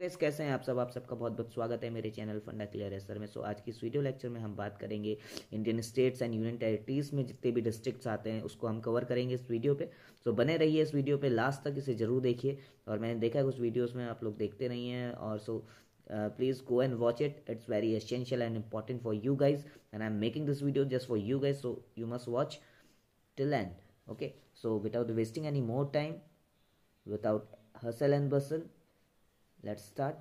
friends कैसे हैं आप सब आप सबका बहुत बहुत स्वागत है मेरे चैनल फंडा क्लियर है सर में सो आज की इस वीडियो लेक्चर में हम बात करेंगे Indian states and union territories में जितने भी डिस्ट्रिक्ट्स आते हैं उसको हम कवर करेंगे इस वीडियो पे सो बने रहिए इस वीडियो पे लास्ट तक इसे जरूर देखिए और मैंने देखा है कुछ वीडियोज़ में आप लोग देखते नहीं हैं और so please go and watch it it's very essential and important for you guys and I am making this video just for you guys so you must watch till end okay so without wasting any more time without hustle and bustle let's start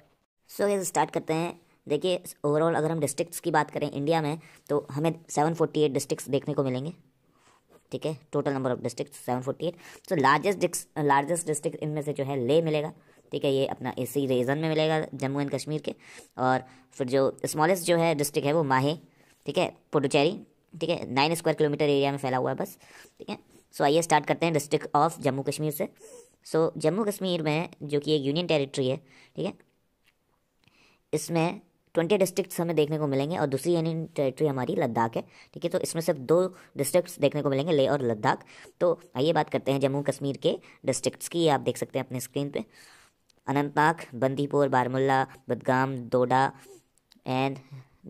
so ये start करते हैं देखिए overall अगर हम districts की बात करें India में तो हमें सेवन फोर्टी एट डिस्ट्रिक्ट देखने को मिलेंगे ठीक है total number of district seven forty eight so largest largest district इनमें से जो है ले मिलेगा ठीक है ये अपना इसी रीजन में मिलेगा जम्मू एंड कश्मीर के और फिर जो स्मॉलेस्ट जो है डिस्ट्रिक्ट है वो माहे ठीक है पुडुचेरी ठीक है नाइन स्क्वायर किलोमीटर एरिया में फैला हुआ है बस ठीक है सो आइए स्टार्ट करते हैं डिस्ट्रिक्ट ऑफ जम्मू कश्मीर से सो so, जम्मू कश्मीर में जो कि एक यूनियन टेरिटरी है ठीक है इसमें ट्वेंटी डिस्ट्रिक्ट्स हमें देखने को मिलेंगे और दूसरी यूनियन टेरिटरी हमारी लद्दाख है ठीक है तो इसमें सिर्फ दो डिस्ट्रिक्ट्स देखने को मिलेंगे ले और लद्दाख तो आइए बात करते हैं जम्मू कश्मीर के डिस्ट्रिक्ट्स की आप देख सकते हैं अपने स्क्रीन पर अनंतनाग बंदीपुर बारमुल्ला बदगाम डोडा एंड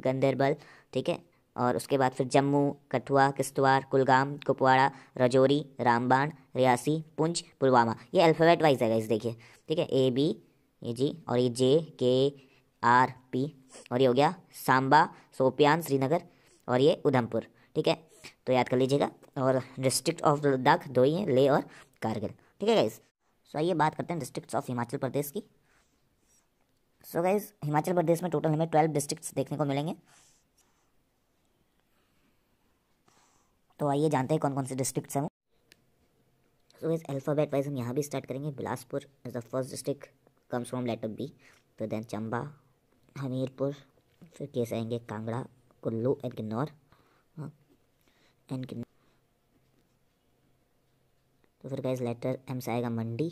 गंदरबल ठीक है और उसके बाद फिर जम्मू कठुआ किश्तवाड़ कुलगाम कुपवाड़ा रजौरी रामबाण रियासी पुंछ पुलवामा ये अल्फ़ाबेट वाइज है इस देखिए ठीक है ए बी ये जी और ये जे के आर पी और ये हो गया सांबा सोपियान श्रीनगर और ये उधमपुर ठीक है तो याद कर लीजिएगा और डिस्ट्रिक्ट ऑफ लद्दाख दो ही हैं ले और कारगिल ठीक है गाइज सो आइए बात करते हैं डिस्ट्रिक्ट्स ऑफ हिमाचल प्रदेश की so so guys Himachal Pradesh में टोटल हमें ट्वेल्व डिस्ट्रिक्ट्स देखने को मिलेंगे तो आइए जानते हैं कौन कौन से डिस्ट्रिक्ट हैं वो सो इस अल्फ़ाबेट वाइज हम यहाँ भी स्टार्ट करेंगे Bilaspur is the first district comes from letter B तो देन चंबा हमीरपुर फिर केस आएंगे कांगड़ा कुल्लू एंड किन्नौर हाँ, एंड किन्नौर तो फिर गाइज लेटर एम से आएगा मंडी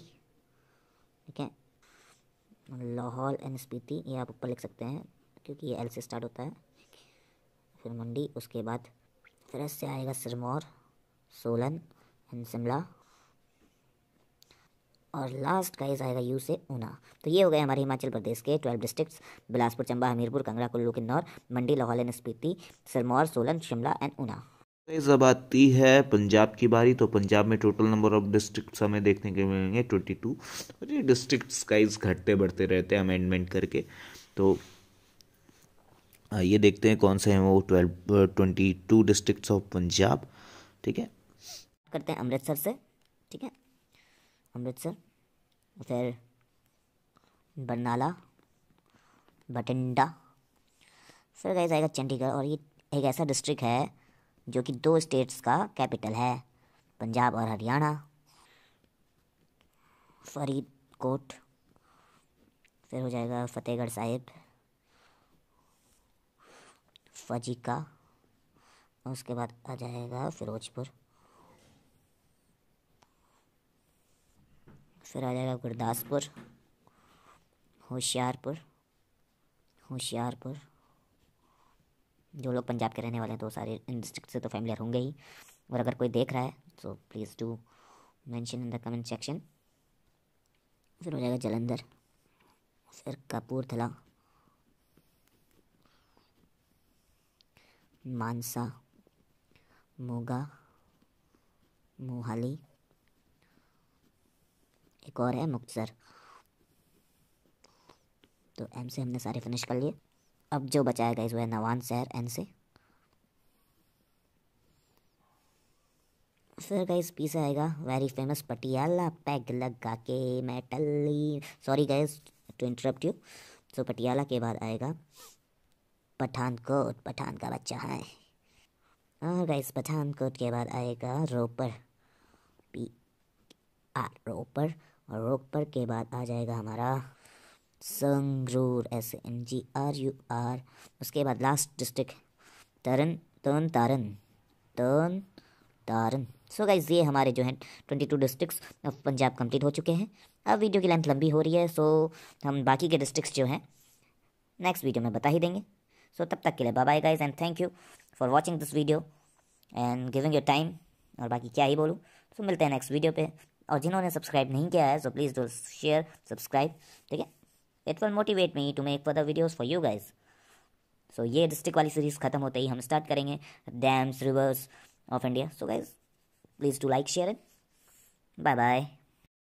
ठीक है लाहौल एंड स्पीति ये आप ऊपर लिख सकते हैं क्योंकि ये एल से स्टार्ट होता है फिर मंडी उसके बाद फिर इससे आएगा सिरमौर सोलन एंड शिमला और लास्ट का इस आएगा यू से ऊना तो ये हो गए हमारे हिमाचल प्रदेश के twelve districts Bilaspur Chamba Hamirpur Kangra Kullu Kinnaur Mandi Lahaul and Spiti Sirmaur Solan Shimla and Una अब आती है पंजाब की बारी तो पंजाब में टोटल नंबर ऑफ डिस्ट्रिक्ट्स हमें देखने के मिलेंगे ट्वेंटी टू और ये डिस्ट्रिक्ट साइज घटते बढ़ते रहते हैं अमेंडमेंट करके तो ये देखते हैं कौन से हैं वो twelve twenty two district of Punjab ठीक है करते हैं अमृतसर से ठीक है अमृतसर फिर बरनाला बठिंडा सर गाइज आएगा चंडीगढ़ और ये एक ऐसा डिस्ट्रिक्ट है जो कि दो स्टेट्स का कैपिटल है पंजाब और हरियाणा फरीदकोट फिर हो जाएगा फतेहगढ़ साहिब फजीका उसके बाद आ जाएगा फिरोजपुर फिर आ जाएगा गुरदासपुर होशियारपुर होशियारपुर जो लोग पंजाब के रहने वाले हैं तो सारे इन डिस्ट्रिक्ट से तो फैमिलियर होंगे ही और अगर कोई देख रहा है तो please do mention in the comment section फिर हो जाएगा जलंधर फिर कपूरथला मानसा मोगा मोहाली एक और है मुक्तसर तो एम से हमने सारे फिनिश कर लिए अब जो बचाया गया वो है नवान शहर एन से फिर गाइस पी से आएगा वेरी फेमस पटियाला पैग लगा के मैटली sorry guys to interrupt you so Patiala के बाद आएगा पठानकोट पठान का बच्चा है हाँ इस पठानकोट के बाद आएगा रोपर पी आर रोपर और रोपर के बाद आ जाएगा हमारा Sangrur S N G R U R उसके बाद लास्ट डिस्ट्रिक्ट तरन तन तारन तन तारन सो so गाइज ये हमारे जो हैं twenty two districts of Punjab complete हो चुके हैं अब वीडियो की लेंथ लंबी हो रही है सो so हम बाकी के डिस्ट्रिक्स जो हैं नेक्स्ट वीडियो में बता ही देंगे सो तब तक के लिए bye bye guys and thank you for watching this video and giving your time और बाकी क्या ही बोलूँ सो तो so, मिलते हैं नेक्स्ट वीडियो पे और जिन्होंने सब्सक्राइब नहीं किया है so please do share subscribe ठीक है it will motivate me to make further videos for you guys so ये डिस्ट्रिक्ट वाली सीरीज़ खत्म होते ही हम स्टार्ट करेंगे dams rivers of India so guys please do like share it bye bye